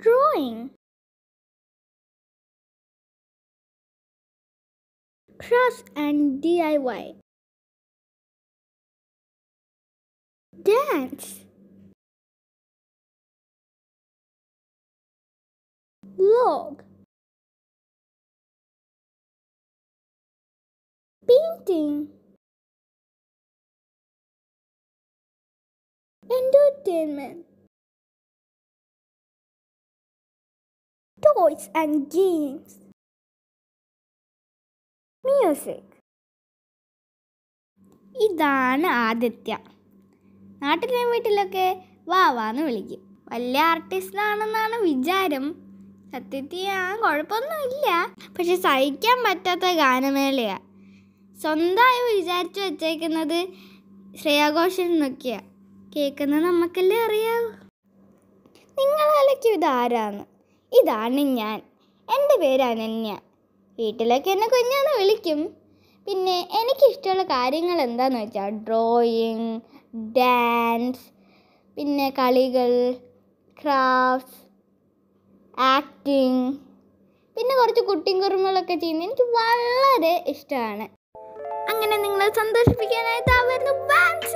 drawing. Crafts and DIY. Dance. Log. Painting. Entertainment. sports and games. Music ഇതാണ് ആദിത്യ നാട്ടിലെ വീട്ടിലൊക്കെ വാവാന്ന് വിളിക്കും വലിയ ആർട്ടിസ്റ്റ് ആണെന്നാണ് വിചാരം സത്യത്തിൽ ആ കുഴപ്പമൊന്നുമില്ല പക്ഷെ സഹിക്കാൻ പറ്റാത്ത ഗാനമേളയാണ് സ്വന്തമായി വിചാരിച്ചു വച്ചേക്കുന്നത് ശ്രേയാഘോഷം എന്നൊക്കെയാണ് കേൾക്കുന്നത് നമുക്കല്ലേ അറിയാവൂ നിങ്ങളാലയ്ക്കും ഇതാരാന്ന് ഇതാണ് ഞാൻ എൻ്റെ പേര് അനന്യ വീട്ടിലൊക്കെ എന്നെ കുഞ്ഞാന്ന് വിളിക്കും പിന്നെ എനിക്കിഷ്ടമുള്ള കാര്യങ്ങൾ എന്താണെന്ന് വെച്ചാൽ ഡ്രോയിങ് ഡാൻസ് പിന്നെ കളികൾ ക്രാഫ്റ്റ്സ് ആക്ടിങ് പിന്നെ കുറച്ച് കുട്ടിയും കുറുമകളൊക്കെ ചെയ്യുന്നത് എനിക്ക് വളരെ ഇഷ്ടമാണ് അങ്ങനെ നിങ്ങളെ സന്തോഷിപ്പിക്കാനായിട്ട് താ വരുന്നു